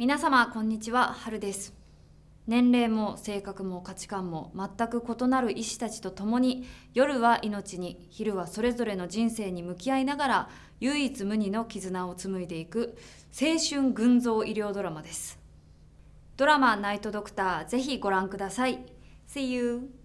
皆様こんにちは春です年齢も性格も価値観も全く異なる医師たちと共に夜は命に昼はそれぞれの人生に向き合いながら唯一無二の絆を紡いでいく青春群像医療ドラマですドラマ「ナイトドクター」ぜひご覧ください See you!